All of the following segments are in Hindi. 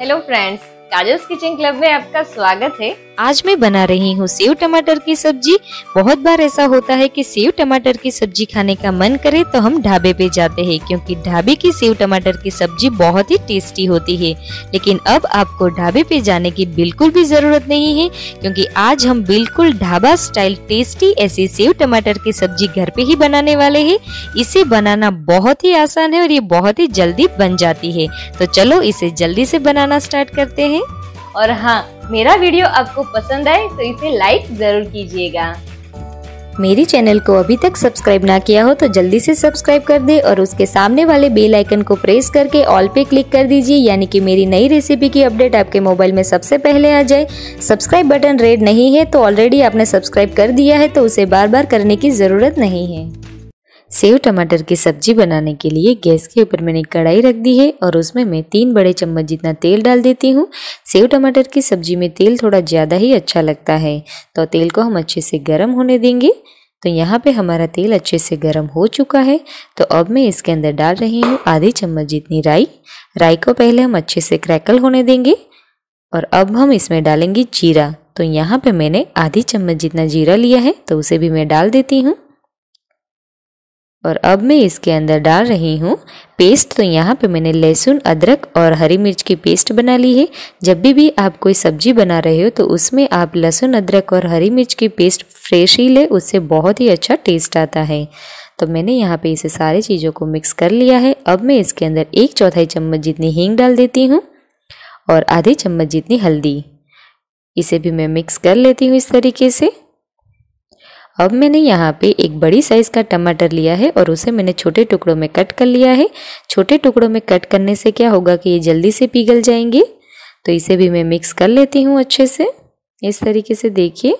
hello friends Kajal's kitchen club में आपका स्वागत है आज मैं बना रही हूँ सेव टमाटर की सब्जी बहुत बार ऐसा होता है कि सेव टमाटर की सब्जी खाने का मन करे तो हम ढाबे पे जाते हैं क्योंकि ढाबे की सेव टमाटर की सब्जी बहुत ही टेस्टी होती है लेकिन अब आपको ढाबे पे जाने की बिल्कुल भी ज़रूरत नहीं है क्योंकि आज हम बिल्कुल ढाबा स्टाइल टेस्टी ऐसी सेव टमाटर की सब्जी घर पे ही बनाने वाले है इसे बनाना बहुत ही आसान है और ये बहुत ही जल्दी बन जाती है तो चलो इसे जल्दी से बनाना स्टार्ट करते हैं और हाँ मेरा वीडियो आपको पसंद आए तो इसे लाइक जरूर कीजिएगा मेरी चैनल को अभी तक सब्सक्राइब ना किया हो तो जल्दी से सब्सक्राइब कर दे और उसके सामने वाले बेल आइकन को प्रेस करके ऑल पे क्लिक कर दीजिए यानी कि मेरी नई रेसिपी की अपडेट आपके मोबाइल में सबसे पहले आ जाए सब्सक्राइब बटन रेड नहीं है तो ऑलरेडी आपने सब्सक्राइब कर दिया है तो उसे बार बार करने की ज़रूरत नहीं है सेव टमाटर की सब्जी बनाने के लिए गैस के ऊपर मैंने कढ़ाई रख दी है और उसमें मैं तीन बड़े चम्मच जितना तेल डाल देती हूँ सेव टमाटर की सब्जी में तेल थोड़ा ज़्यादा ही अच्छा लगता है तो तेल को हम अच्छे से गर्म होने देंगे तो यहाँ पे हमारा तेल अच्छे से गर्म हो चुका है तो अब मैं इसके अंदर डाल रही हूँ आधी चम्मच जितनी राई राई को पहले हम अच्छे से क्रैकल होने देंगे और अब हम इसमें डालेंगे जीरा तो यहाँ पे मैंने आधी चम्मच जितना जीरा लिया है तो उसे भी मैं डाल देती हूँ और अब मैं इसके अंदर डाल रही हूँ पेस्ट तो यहाँ पे मैंने लहसुन अदरक और हरी मिर्च की पेस्ट बना ली है जब भी भी आप कोई सब्जी बना रहे हो तो उसमें आप लहसुन अदरक और हरी मिर्च की पेस्ट फ्रेश ही ले उससे बहुत ही अच्छा टेस्ट आता है तो मैंने यहाँ पे इसे सारी चीज़ों को मिक्स कर लिया है अब मैं इसके अंदर एक चौथाई चम्मच जितनी हींग डाल देती हूँ और आधी चम्मच जितनी हल्दी इसे भी मैं मिक्स कर लेती हूँ इस तरीके से अब मैंने यहाँ पे एक बड़ी साइज़ का टमाटर लिया है और उसे मैंने छोटे टुकड़ों में कट कर लिया है छोटे टुकड़ों में कट करने से क्या होगा कि ये जल्दी से पिघल जाएंगे तो इसे भी मैं मिक्स कर लेती हूँ अच्छे से इस तरीके से देखिए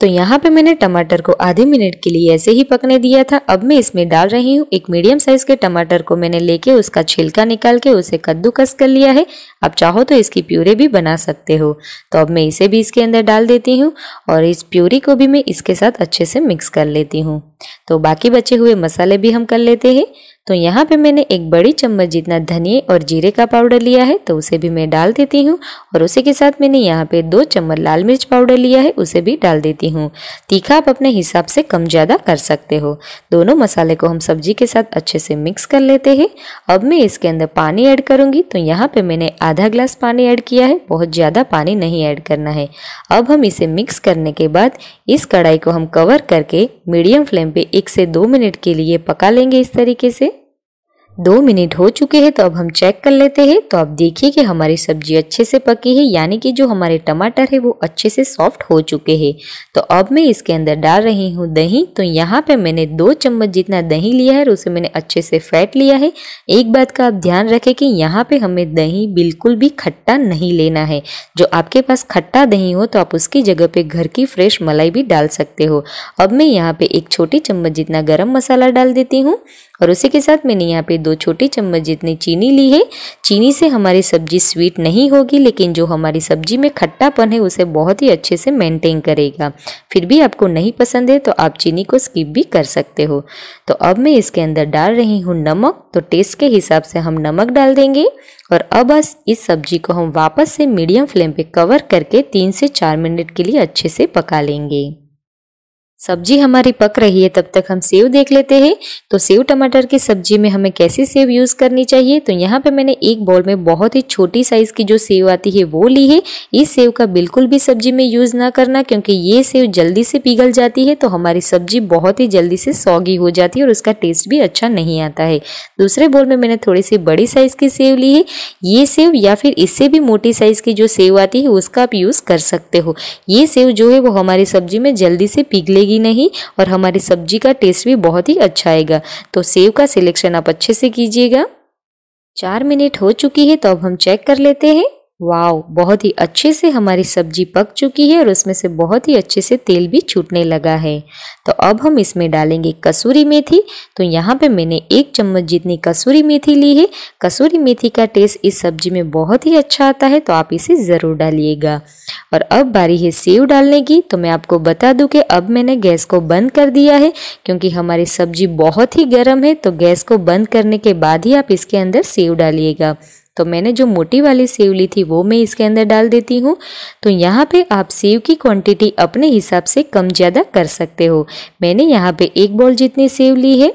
तो यहाँ पे मैंने टमाटर को आधे मिनट के लिए ऐसे ही पकने दिया था अब मैं इसमें डाल रही हूँ एक मीडियम साइज के टमाटर को मैंने लेके उसका छिलका निकाल के उसे कद्दूकस कर लिया है आप चाहो तो इसकी प्यूरे भी बना सकते हो तो अब मैं इसे भी इसके अंदर डाल देती हूँ और इस प्यूरी को भी मैं इसके साथ अच्छे से मिक्स कर लेती हूँ तो बाकी बचे हुए मसाले भी हम कर लेते हैं तो यहाँ पे मैंने एक बड़ी चम्मच जितना धनिए और जीरे का पाउडर लिया है तो उसे भी मैं डाल देती हूँ और उसी के साथ मैंने यहाँ पे दो चम्मच लाल मिर्च पाउडर लिया है उसे भी डाल देती हूँ तीखा आप अपने हिसाब से कम ज़्यादा कर सकते हो दोनों मसाले को हम सब्जी के साथ अच्छे से मिक्स कर लेते हैं अब मैं इसके अंदर पानी ऐड करूँगी तो यहाँ पर मैंने आधा ग्लास पानी ऐड किया है बहुत ज़्यादा पानी नहीं ऐड करना है अब हम इसे मिक्स करने के बाद इस कढ़ाई को हम कवर करके मीडियम फ्लेम फ्लेम पे एक से दो मिनट के लिए पका लेंगे इस तरीके से दो मिनट हो चुके हैं तो अब हम चेक कर लेते हैं तो आप देखिए कि हमारी सब्जी अच्छे से पकी है यानी कि जो हमारे टमाटर है वो अच्छे से सॉफ्ट हो चुके हैं तो अब मैं इसके अंदर डाल रही हूँ दही तो यहाँ पे मैंने दो चम्मच जितना दही लिया है और उसे मैंने अच्छे से फैट लिया है एक बात का आप ध्यान रखें कि यहाँ पर हमें दही बिल्कुल भी खट्टा नहीं लेना है जो आपके पास खट्टा दही हो तो आप उसकी जगह पर घर की फ्रेश मलाई भी डाल सकते हो अब मैं यहाँ पर एक छोटी चम्मच जितना गर्म मसाला डाल देती हूँ और उसी के साथ मैंने यहाँ पे दो छोटे चम्मच जितनी चीनी ली है चीनी से हमारी सब्जी स्वीट नहीं होगी लेकिन जो हमारी सब्जी में खट्टापन है उसे बहुत ही अच्छे से मेंटेन करेगा फिर भी आपको नहीं पसंद है तो आप चीनी को स्किप भी कर सकते हो तो अब मैं इसके अंदर डाल रही हूँ नमक तो टेस्ट के हिसाब से हम नमक डाल देंगे और अब बस इस सब्जी को हम वापस से मीडियम फ्लेम पर कवर करके तीन से चार मिनट के लिए अच्छे से पका लेंगे सब्जी हमारी पक रही है तब तक हम सेव देख लेते हैं तो सेव टमाटर की सब्जी में हमें कैसी सेव यूज़ करनी चाहिए तो यहाँ पे मैंने एक बॉल में बहुत ही छोटी साइज़ की जो सेव आती है वो ली है इस सेव का बिल्कुल भी सब्जी में यूज़ ना करना क्योंकि ये सेव जल्दी से पिघल जाती है तो हमारी सब्जी बहुत ही जल्दी से सौगी हो जाती है और उसका टेस्ट भी अच्छा नहीं आता है दूसरे बॉल में मैंने थोड़ी सी बड़ी साइज़ की सेव ली है ये सेव या फिर इससे भी मोटी साइज़ की जो सेव आती है उसका आप यूज़ कर सकते हो ये सेव जो है वो हमारी सब्जी में जल्दी से पिघलेगी फटेगी नहीं और हमारी सब्जी का टेस्ट भी बहुत ही अच्छा आएगा तो सेव का सिलेक्शन आप अच्छे से कीजिएगा चार मिनट हो चुकी है तो अब हम चेक कर लेते हैं वाव बहुत ही अच्छे से हमारी सब्जी पक चुकी है और उसमें से बहुत ही अच्छे से तेल भी छूटने लगा है तो अब हम इसमें डालेंगे कसूरी मेथी तो यहाँ पे मैंने एक चम्मच जितनी कसूरी मेथी ली है कसूरी मेथी का टेस्ट इस सब्जी में बहुत ही अच्छा आता है तो आप इसे ज़रूर डालिएगा और अब बारी है सेव डालने की तो मैं आपको बता दूँ कि अब मैंने गैस को बंद कर दिया है क्योंकि हमारी सब्जी बहुत ही गर्म है तो गैस को बंद करने के बाद ही आप इसके अंदर सेव डालिएगा तो मैंने जो मोटी वाली सेव ली थी वो मैं इसके अंदर डाल देती हूँ तो यहाँ पे आप सेव की क्वांटिटी अपने हिसाब से कम ज़्यादा कर सकते हो मैंने यहाँ पे एक बॉल जितनी सेव ली है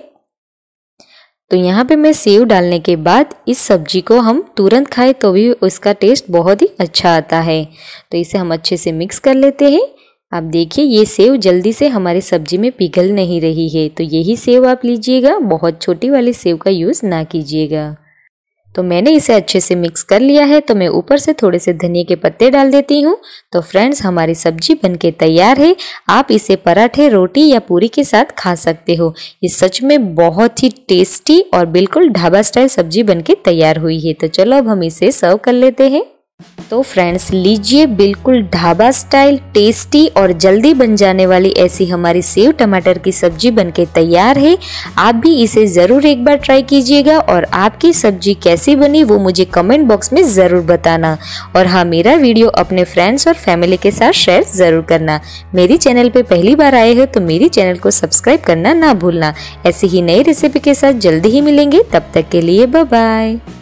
तो यहाँ पे मैं सेव डालने के बाद इस सब्जी को हम तुरंत खाएं तो भी उसका टेस्ट बहुत ही अच्छा आता है तो इसे हम अच्छे से मिक्स कर लेते हैं आप देखिए ये सेव जल्दी से हमारी सब्जी में पिघल नहीं रही है तो यही सेव आप लीजिएगा बहुत छोटी वाली सेव का यूज़ ना कीजिएगा तो मैंने इसे अच्छे से मिक्स कर लिया है तो मैं ऊपर से थोड़े से धनिया के पत्ते डाल देती हूँ तो फ्रेंड्स हमारी सब्जी बनके तैयार है आप इसे पराठे रोटी या पूरी के साथ खा सकते हो ये सच में बहुत ही टेस्टी और बिल्कुल ढाबा स्टाइल सब्जी बनके तैयार हुई है तो चलो अब हम इसे सर्व कर लेते हैं तो फ्रेंड्स लीजिए बिल्कुल ढाबा स्टाइल टेस्टी और जल्दी बन जाने वाली ऐसी हमारी सेव टमाटर की सब्जी बनके तैयार है आप भी इसे ज़रूर एक बार ट्राई कीजिएगा और आपकी सब्जी कैसी बनी वो मुझे कमेंट बॉक्स में ज़रूर बताना और हाँ मेरा वीडियो अपने फ्रेंड्स और फैमिली के साथ शेयर ज़रूर करना मेरी चैनल पर पहली बार आए हैं तो मेरी चैनल को सब्सक्राइब करना ना भूलना ऐसी ही नई रेसिपी के साथ जल्दी ही मिलेंगे तब तक के लिए बाय